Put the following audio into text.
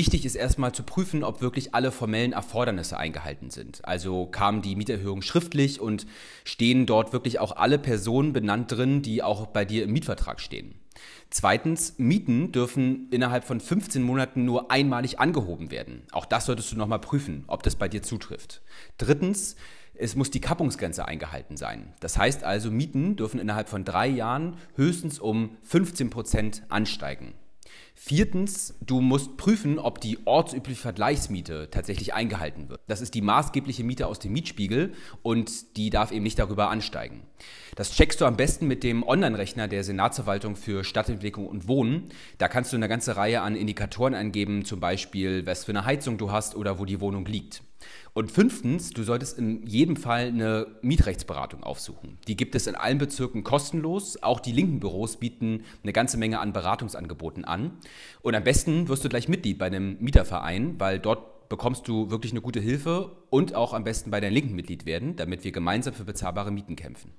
Wichtig ist erstmal zu prüfen, ob wirklich alle formellen Erfordernisse eingehalten sind. Also kam die Mieterhöhung schriftlich und stehen dort wirklich auch alle Personen benannt drin, die auch bei dir im Mietvertrag stehen. Zweitens, Mieten dürfen innerhalb von 15 Monaten nur einmalig angehoben werden. Auch das solltest du nochmal prüfen, ob das bei dir zutrifft. Drittens, es muss die Kappungsgrenze eingehalten sein. Das heißt also, Mieten dürfen innerhalb von drei Jahren höchstens um 15 Prozent ansteigen. Viertens, du musst prüfen, ob die ortsübliche Vergleichsmiete tatsächlich eingehalten wird. Das ist die maßgebliche Miete aus dem Mietspiegel und die darf eben nicht darüber ansteigen. Das checkst du am besten mit dem Online-Rechner der Senatsverwaltung für Stadtentwicklung und Wohnen. Da kannst du eine ganze Reihe an Indikatoren angeben, zum Beispiel, was für eine Heizung du hast oder wo die Wohnung liegt. Und fünftens, du solltest in jedem Fall eine Mietrechtsberatung aufsuchen. Die gibt es in allen Bezirken kostenlos. Auch die linken Büros bieten eine ganze Menge an Beratungsangeboten an. Und am besten wirst du gleich Mitglied bei einem Mieterverein, weil dort bekommst du wirklich eine gute Hilfe und auch am besten bei der Linken Mitglied werden, damit wir gemeinsam für bezahlbare Mieten kämpfen.